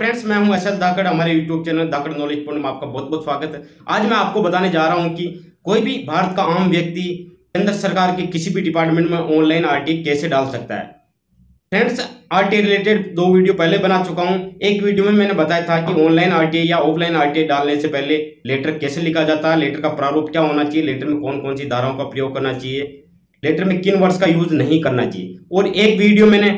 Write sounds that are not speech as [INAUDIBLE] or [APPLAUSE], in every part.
friends मैं हूं S Dhakad हमारे YouTube channel Dhakad knowledge point में आपका बहुत बहुत स्वागत है आज मैं आपको बताने जा रहा हूं कि कोई भी भारत का आम व्यक्ति केंद्र सरकार के किसी भी डिपार्टमेंट में ऑनलाइन आर कैसे डाल सकता है फ्रेंड्स आर रिलेटेड दो वीडियो पहले बना चुका हूँ एक वीडियो में मैंने बताया था कि ऑनलाइन आर या ऑफलाइन आर डालने से पहले लेटर कैसे लिखा जाता है लेटर का प्रारूप क्या होना चाहिए लेटर में कौन कौन सी धाराओं का प्रयोग करना चाहिए लेटर में किन वर्ड्स का यूज नहीं करना चाहिए और एक वीडियो मैंने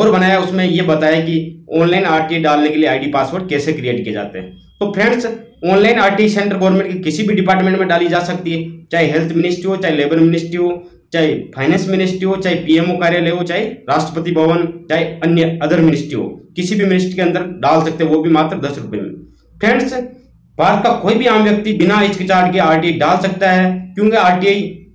और बनाया उसमें ये बताया कि ऑनलाइन आरटी डालने के लिए आईडी पासवर्ड कैसे क्रिएट किए जाते हैं तो friends online RT centre government के किसी भी डिपार्टमेंट में डाली जा सकती है चाहे हेल्थ मिनिस्ट्री हो चाहे लेबर मिनिस्ट्री हो चाहे फाइनेंस मिनिस्ट्री हो चाहे पीएमओ कार्यालय हो चाहे राष्ट्रपति भवन चाहे अन्य अदर मिनिस्ट्री हो किसी भी मिनिस्ट्री के अंदर डाल सकते हैं वो भी मात्र दस रुपये में फ्रेंड्स भारत का कोई भी आम व्यक्ति बिना हिचकिचाट के आर डाल सकता है क्योंकि आर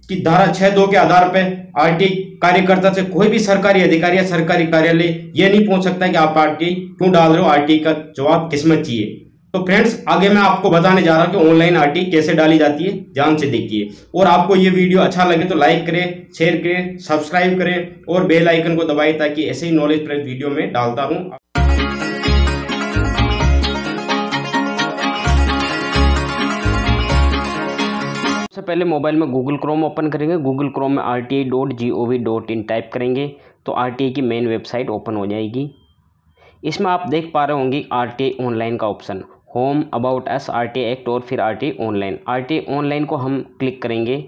कि धारा छह दो के आधार पर आरटी कार्यकर्ता से कोई भी सरकारी अधिकारी या सरकारी कार्यालय ये नहीं पहुंच सकता कि आप आरटी क्यों डाल रहे हो आरटी का जवाब किस्मत चाहिए तो फ्रेंड्स आगे मैं आपको बताने जा रहा हूँ कि ऑनलाइन आरटी कैसे डाली जाती है ध्यान से देखिए और आपको ये वीडियो अच्छा लगे तो लाइक करें शेयर करें सब्सक्राइब करें और बेलाइकन को दबाए ताकि ऐसे ही नॉलेज प्रेस वीडियो में डालता हूँ पहले मोबाइल में गूगल क्रोम ओपन करेंगे गूगल क्रोम में R T I dot G O V dot in type करेंगे तो आर टी आई की मेन वेबसाइट ओपन हो जाएगी इसमें आप देख पा रहे होंगे आर टी आई ऑनलाइन का option home about S R T act और फिर R T online R T online को हम क्लिक करेंगे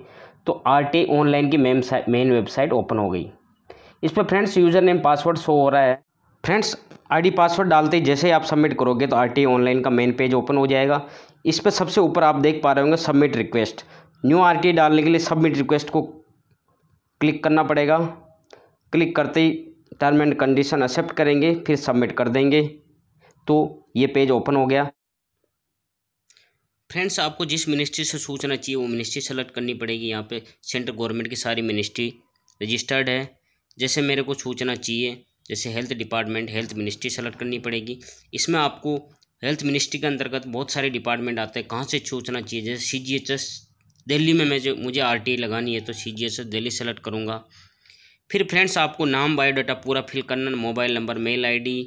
तो आर टी ऑनलाइन की मेन मेन वेबसाइट ओपन हो गई इस पर friends user name password show हो रहा है फ्रेंड्स आईडी पासवर्ड डालते ही जैसे आप सबमिट करोगे तो आर ऑनलाइन का मेन पेज ओपन हो जाएगा इस पर सबसे ऊपर आप देख पा रहे होंगे सबमिट रिक्वेस्ट न्यू आर डालने के लिए सबमिट रिक्वेस्ट को क्लिक करना पड़ेगा क्लिक करते ही टर्म एंड कंडीशन एक्सेप्ट करेंगे फिर सबमिट कर देंगे तो ये पेज ओपन हो गया फ्रेंड्स आपको जिस मिनिस्ट्री से सूचना चाहिए वो मिनिस्ट्री सेलेक्ट करनी पड़ेगी यहाँ पे सेंट्रल गवर्नमेंट की सारी मिनिस्ट्री रजिस्टर्ड है जैसे मेरे को सूचना चाहिए जैसे health department health ministry select करनी पड़ेगी इसमें आपको हेल्थ मिनिस्ट्री के अंतर्गत बहुत सारे डिपार्टमेंट आते हैं कहाँ से सूचना चाहिए जैसे C G H S Delhi में मैं जो मुझे आर लगानी है तो सी जी दिल्ली सेलेक्ट करूँगा फिर फ्रेंड्स आपको नाम बायोडाटा पूरा फिल करना मोबाइल नंबर मेल आईडी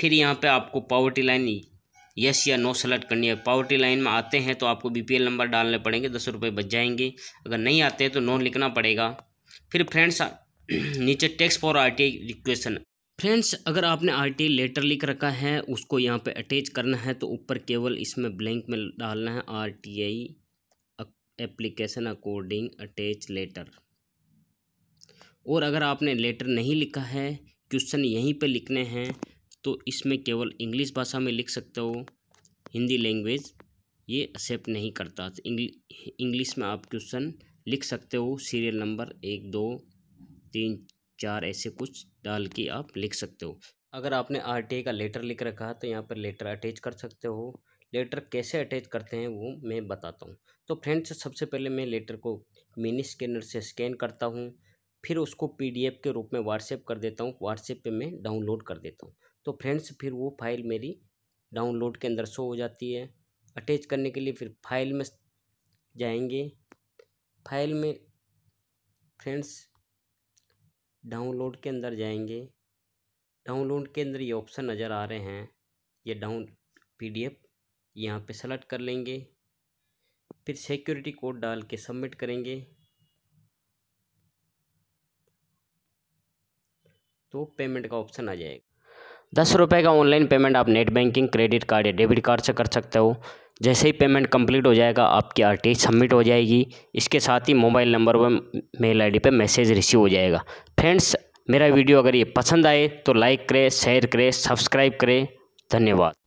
फिर यहाँ पे आपको पावर्टी लाइन यस या नो सेलेक्ट करनी है पावर्टी लाइन में आते हैं तो आपको बीपीएल नंबर डालने पड़ेंगे दस रुपये बच जाएंगे अगर नहीं आते हैं तो नो लिखना पड़ेगा फिर फ्रेंड्स [CLEARS THROAT] नीचे text for R T request friends अगर आपने आर टी लेटर लिख रखा है उसको यहाँ पे अटैच करना है तो ऊपर केवल इसमें ब्लैंक में डालना है R T I application according attach letter और अगर आपने लेटर नहीं लिखा है क्वेश्चन यहीं पे लिखने हैं तो इसमें केवल इंग्लिश भाषा में लिख सकते हो हिंदी लैंग्वेज ये एक्सेप्ट नहीं करता तो इंग्लिश में आप क्वेश्चन लिख सकते हो सीरियल नंबर एक दो तीन चार ऐसे कुछ डाल के आप लिख सकते हो अगर आपने आर का लेटर लिख रखा है तो यहाँ पर लेटर अटैच कर सकते हो लेटर कैसे अटैच करते हैं वो मैं बताता हूँ तो फ्रेंड्स सबसे पहले मैं लेटर को मिनी स्कैनर से स्कैन करता हूँ फिर उसको पीडीएफ के रूप में व्हाट्सएप कर देता हूँ व्हाट्सएप पे मैं डाउनलोड कर देता हूँ तो फ्रेंड्स फिर वो फाइल मेरी डाउनलोड के अंदर शो हो जाती है अटैच करने के लिए फिर फाइल में जाएंगे फाइल में फ्रेंड्स डाउनलोड के अंदर जाएंगे डाउनलोड के अंदर ये ऑप्शन नज़र आ रहे हैं ये डाउन पीडीएफ यहाँ पे सेलेक्ट कर लेंगे फिर सिक्योरिटी कोड डाल के सबमिट करेंगे तो पेमेंट का ऑप्शन आ जाएगा दस रुपये का ऑनलाइन पेमेंट आप नेट बैंकिंग क्रेडिट कार्ड या डेबिट कार्ड से कर सकते हो जैसे ही पेमेंट कंप्लीट हो जाएगा आपकी आर सबमिट हो जाएगी इसके साथ ही मोबाइल नंबर व मेल आईडी पे मैसेज रिसीव हो जाएगा फ्रेंड्स मेरा वीडियो अगर ये पसंद आए तो लाइक करें शेयर करें सब्सक्राइब करें धन्यवाद